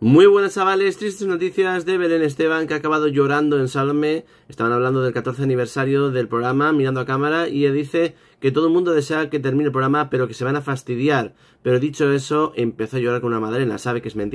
Muy buenas chavales, tristes noticias de Belén Esteban que ha acabado llorando en Salome Estaban hablando del 14 aniversario del programa, mirando a cámara, y dice que todo el mundo desea que termine el programa, pero que se van a fastidiar. Pero dicho eso, empezó a llorar con una la sabe que es mentira.